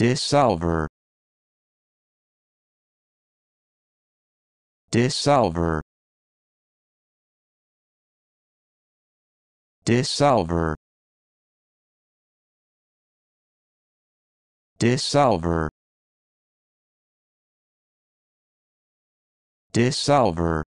Dissolver Dissolver Dissolver Dissolver Dissolver